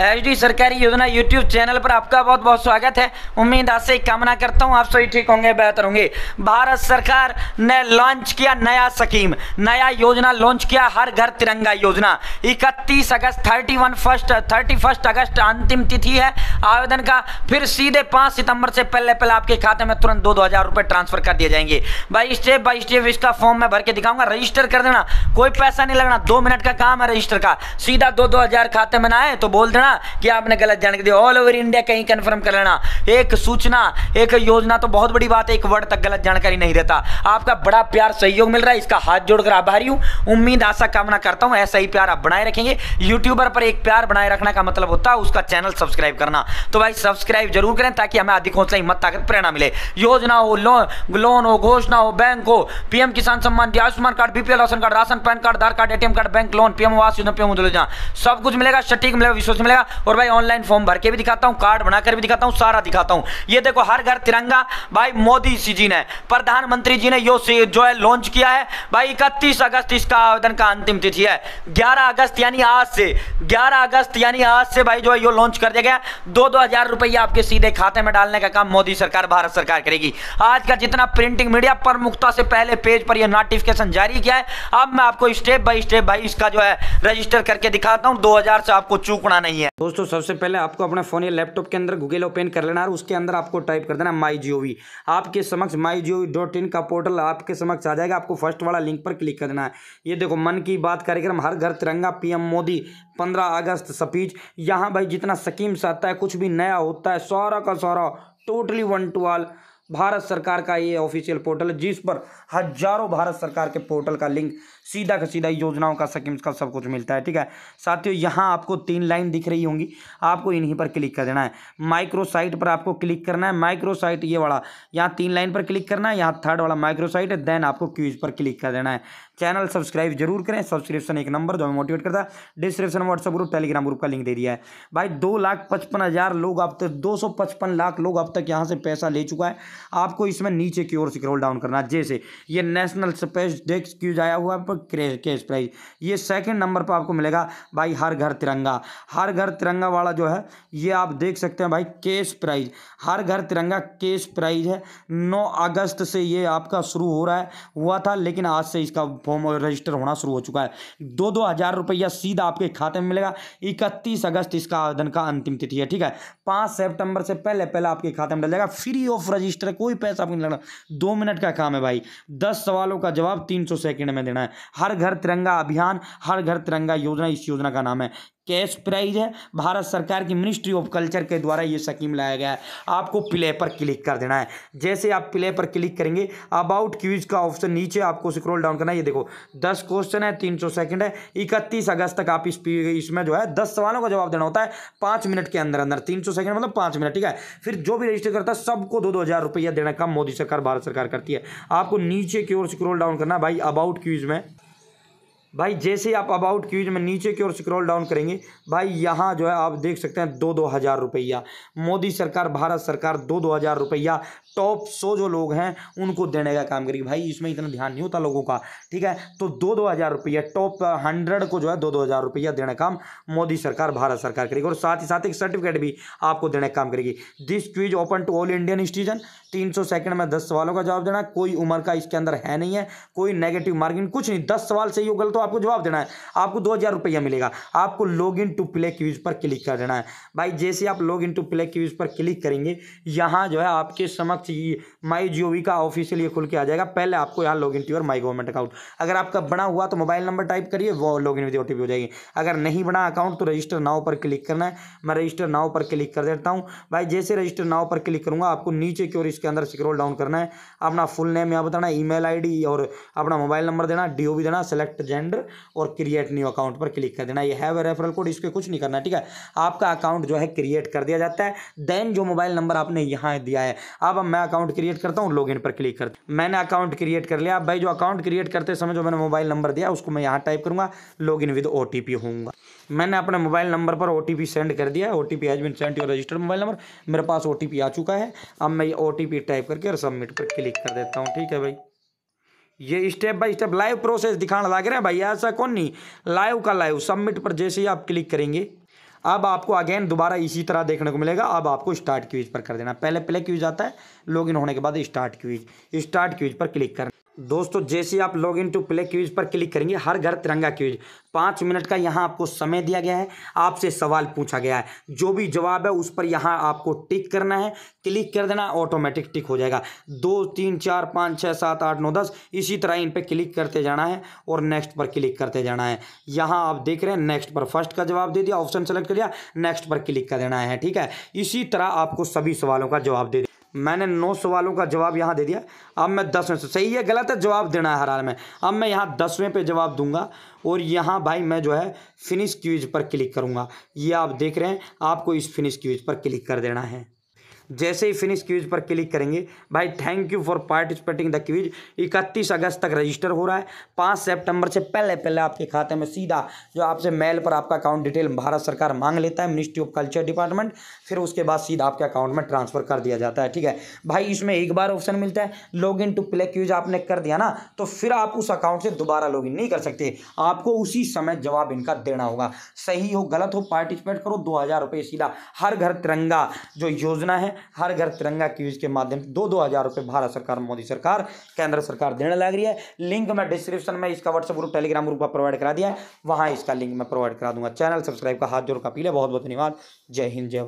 H D सरकारी योजना YouTube channel पर आपका बहुत बहुत स्वागत है उम्मीद आज से कामना करता हूँ आप सभी ठीक होंगे बेहतर होंगे भारत सरकार ने लॉन्च किया नया स्कीम नया योजना लॉन्च किया हर घर तिरंगा योजना 31 अगस्त 31 फर्स्ट फर्स्ट अगस्त अंतिम तिथि है आवेदन का फिर सीधे 5 सितंबर से पहले पहले आपके खाते में तुरंत दो दो हज़ार ट्रांसफर कर दिए जाएंगे बाई स्टेप बाई स्टेप इसका फॉर्म में भर के दिखाऊंगा रजिस्टर कर देना कोई पैसा नहीं लगना दो मिनट का काम है रजिस्टर का सीधा दो दो हज़ार खाते में ना आए तो बोल देना ना कि आपने गलत जानकारी दी ऑल ओवर इंडिया कहीं कन्फर्म कर लेना एक सूचना एक योजना तो बहुत बड़ी बात है एक वर्ड तक गलत जानकारी नहीं देता आपका बड़ा प्यार सहयोग मिल रहा है इसका हाथ जोड़कर आभारी हूँ उम्मीद आशा कामना करता हूँ ऐसा ही प्यार आप बनाए रखेंगे यूट्यूबर पर एक प्यार बनाए रखने का मतलब होता है उसका चैनल सब्सक्राइब करना तो भाई सब्सक्राइब जरूर करें ताकि हमें अधिक हौसला हिम्मत ताकत प्रेरणा मिले योजना हो लोन लोन हो घोषणा हो बैंक हो PM Kisan Samman Ayushman card BPL ration card ration PAN card Aadhaar card ATM card bank loan PM Awas Yojana PM सब कुछ मिलेगा सटीक मिलेगा विश्वास मिलेगा गया और भाई ऑनलाइन फॉर्म भर के भी दिखाता हूँ कार्ड बनाकर भी दिखाता हूँ सारा दिखाता हूँ ये देखो हर घर तिरंगा भाई मोदी जी, जी ने प्रधानमंत्री जी ने यो जो है लॉन्च किया है भाई इकतीस अगस्त इसका आवेदन का अंतिम तिथि है ग्यारह अगस्त यानी आज से ग्यारह अगस्त यानी आज से भाई जो है यो लॉन्च कर दिया गया दो दो हजार रुपये आपके सीधे खाते में डालने का काम मोदी सरकार भारत सरकार करेगी आज का जितना प्रिंटिंग मीडिया प्रमुखता से पहले पेज पर यह नोटिफिकेशन जारी किया है अब मैं आपको स्टेप बाय स्टेप भाई इसका जो है रजिस्टर करके दिखाता हूँ दो से आपको चूकना नहीं है है दोस्तों सबसे पहले आपको अपने फोन या लैपटॉप के अंदर गूगल ओपन कर लेना और उसके अंदर आपको टाइप कर देना माई जियो आपके समक्ष माई जियो डॉट इन का पोर्टल आपके समक्ष आ जाएगा आपको फर्स्ट वाला लिंक पर क्लिक कर देना है ये देखो मन की बात कार्यक्रम हर घर तिरंगा पीएम मोदी पंद्रह अगस्त स्पीच यहाँ भाई जितना स्कीम्स आता है कुछ भी नया होता है सौरा का सौरा totally one two all Bharat सरकार का ये ऑफिशियल पोर्टल है जिस पर हजारों भारत सरकार के पोर्टल का लिंक सीधा का सीधा योजनाओं का स्कीम्स का सब कुछ मिलता है ठीक है साथियों यहाँ आपको तीन लाइन दिख रही होंगी आपको इन्हीं पर क्लिक कर देना है माइक्रोसाइट पर आपको क्लिक करना है माइक्रोसाइट ये वाला यहाँ तीन लाइन पर क्लिक करना है यहाँ थर्ड वाला माइक्रोसाइट है देन आपको क्यूज पर क्लिक कर देना है चैनल सब्सक्राइब जरूर करें सब्सक्रिप्शन एक नंबर जो हमें मोटिवेट करता है description WhatsApp group Telegram group का लिंक दे दिया है भाई दो लाख पचपन हज़ार लोग अब तक दो सौ पचपन लाख लोग अब तक यहाँ से पैसा ले चुका है आपको इसमें नीचे की ओर स्क्रोल डाउन करना जैसे ये नेशनल स्पेस डेस्क क्यूज आया हुआ है कैश प्राइज ये सेकेंड नंबर पर आपको मिलेगा भाई हर घर तिरंगा हर घर तिरंगा वाला जो है ये आप देख सकते हैं भाई कैश प्राइज हर घर तिरंगा कैश प्राइज है नौ अगस्त से ये आपका शुरू हो रहा है हुआ था लेकिन आज से इसका फॉर्म रजिस्टर होना शुरू हो चुका है दो दो हज़ार रुपया सीधा आपके खाते में मिलेगा इकतीस अगस्त इसका आवेदन का अंतिम तिथि है ठीक है पांच सेप्टेम्बर से पहले पहले आपके खाते में डल जाएगा फ्री ऑफ रजिस्टर कोई पैसा आपको नहीं लगना दो मिनट का काम है भाई दस सवालों का जवाब तीन सौ सेकेंड में देना है हर घर तिरंगा अभियान हर घर तिरंगा योजना इस योजना का नाम है कैश प्राइज है भारत सरकार की मिनिस्ट्री ऑफ कल्चर के द्वारा ये स्कीम लाया गया है आपको प्ले पर क्लिक कर देना है जैसे आप प्ले पर क्लिक करेंगे अबाउट क्यूज का ऑप्शन नीचे आपको स्क्रॉल डाउन करना है ये देखो दस क्वेश्चन है तीन सौ सेकेंड है इकतीस अगस्त तक आप इस इसमें जो है दस सवालों का जवाब देना होता है पाँच मिनट के अंदर अंदर तीन सौ मतलब पाँच मिनट ठीक है फिर जो भी रजिस्टर करता है सबको दो दो हज़ार रुपया देने का मोदी सरकार भारत सरकार करती है आपको नीचे की ओर स्क्रोल डाउन करना भाई अबाउट क्यूज में भाई जैसे आप अबाउट क्यूज में नीचे की ओर स्क्रॉल डाउन करेंगे भाई यहाँ जो है आप देख सकते हैं दो दो हज़ार रुपया मोदी सरकार भारत सरकार दो दो हज़ार रुपया टॉप सौ जो लोग हैं उनको देने का काम करेगी भाई इसमें इतना ध्यान नहीं होता लोगों का ठीक है तो दो दो हज़ार रुपया टॉप हंड्रेड को जो है दो दो हज़ार रुपया देने का काम मोदी सरकार भारत सरकार करेगी और साथ ही साथ एक सर्टिफिकेट भी आपको देने का काम करेगी this quiz open to all Indian citizen तीन सौ में दस सवालों का जवाब देना कोई उम्र का इसके अंदर है नहीं है कोई नेगेटिव मार्किंग कुछ नहीं दस सवाल सही हो गल तो आपको जवाब देना है आपको दो हज़ार रुपया मिलेगा आपको log in to play quiz पर क्लिक कर देना है भाई जैसे आप log in to play quiz पर क्लिक करेंगे यहाँ जो है आपके समक्ष ही माई जियो वी का ऑफिशियल ये खुल के आ जाएगा पहले आपको यहाँ लॉग इन टू और माई गवर्नमेंट अकाउंट अगर आपका बना हुआ तो मोबाइल नंबर टाइप करिए वो लॉग इन विद ओ हो जाएगी अगर नहीं बना अकाउंट तो रजिस्टर नाव पर क्लिक करना है मैं रजिस्टर नाव पर क्लिक कर देता हूँ भाई जैसे रजिस्टर नाव पर क्लिक करूँगा आपको नीचे की ओर इसके अंदर स्क्रोल डाउन करना है अपना फुल नेम यहाँ बताना आई डी और अपना मोबाइल नंबर देना डीओबी देना सेलेक्ट जेंडर और क्रिएट न्यू अकाउंट पर क्लिक कर देना ये हैव रेफरल कोड इस कुछ नहीं करना ठीक है आपका अकाउंट जो है क्रिएट कर दिया जाता है देन जो मोबाइल नंबर आपने यहाँ दिया है अब मैं मैं अकाउंट क्रिएट करता हूँ लॉगिन पर क्लिक करता हूँ मैंने अकाउंट क्रिएट कर लिया भाई जो अकाउंट क्रिएट करते समय जो मैंने मोबाइल नंबर दिया उसको मैं यहाँ टाइप करूँगा लॉग विद ओ टी मैंने अपने मोबाइल नंबर पर ओ सेंड कर दिया O T P has been send your registered mobile number मेरे पास ओ आ चुका है अब मैं ये ओ टाइप करके और सबमिट पर क्लिक कर देता हूँ ठीक है भाई ये step by step live process दिखाना लग रहे हैं भाई ऐसा कौन नहीं लाइव का लाइव सबमिट पर जैसे ही आप क्लिक करेंगे अब आपको अगेन दोबारा इसी तरह देखने को मिलेगा अब आपको स्टार्ट क्यूज पर कर देना पहले प्ले क्यूज आता है लॉगिन होने के बाद स्टार्ट क्यूज स्टार्ट क्यूज पर क्लिक करना दोस्तों जैसे आप log in to play quiz पर क्लिक करेंगे हर घर तिरंगा क्यूज पाँच मिनट का यहाँ आपको समय दिया गया है आपसे सवाल पूछा गया है जो भी जवाब है उस पर यहाँ आपको टिक करना है क्लिक कर देना ऑटोमेटिक टिक हो जाएगा दो तीन चार पाँच छः सात आठ नौ दस इसी तरह इन पर क्लिक करते जाना है और नेक्स्ट पर क्लिक करते जाना है यहाँ आप देख रहे हैं नेक्स्ट पर फर्स्ट का जवाब दे दिया ऑप्शन सेलेक्ट कर लिया नेक्स्ट पर क्लिक कर देना है ठीक है इसी तरह आपको सभी सवालों का जवाब दे मैंने नौ सवालों का जवाब यहाँ दे दिया अब मैं दसवें से सही है गलत है जवाब देना है हर हाल में अब मैं यहाँ दसवें पे जवाब दूंगा और यहाँ भाई मैं जो है फिनिश क्यूज पर क्लिक करूँगा ये आप देख रहे हैं आपको इस फिनिश क्यूज पर क्लिक कर देना है जैसे ही फिनिश क्विज पर क्लिक करेंगे भाई thank you for participating the quiz इकतीस अगस्त तक रजिस्टर हो रहा है पाँच सेप्टेम्बर से पहले पहले आपके खाते में सीधा जो आपसे मेल पर आपका अकाउंट डिटेल भारत सरकार मांग लेता है मिनिस्ट्री ऑफ कल्चर डिपार्टमेंट फिर उसके बाद सीधा आपके अकाउंट में ट्रांसफ़र कर दिया जाता है ठीक है भाई इसमें एक बार ऑप्शन मिलता है log in to play quiz आपने कर दिया ना तो फिर आप उस अकाउंट से दोबारा लॉग नहीं कर सकते आपको उसी समय जवाब इनका देना होगा सही हो गलत हो पार्टिसिपेट करो दो हज़ार रुपये सीधा हर घर तिरंगा जो योजना है हर घर तिरंगा क्यूज के माध्यम से दो दो हज़ार रुपये भारत सरकार मोदी सरकार केंद्र सरकार देने लग रही है लिंक मैं डिस्क्रिप्शन में इसका WhatsApp group Telegram group provide करा दिया है वहाँ इसका लिंक मैं प्रोवाइड करा दूंगा चैनल सब्सक्राइब का हाथ जोड़ का पीला बहुत बहुत धन्यवाद जय हिंद जय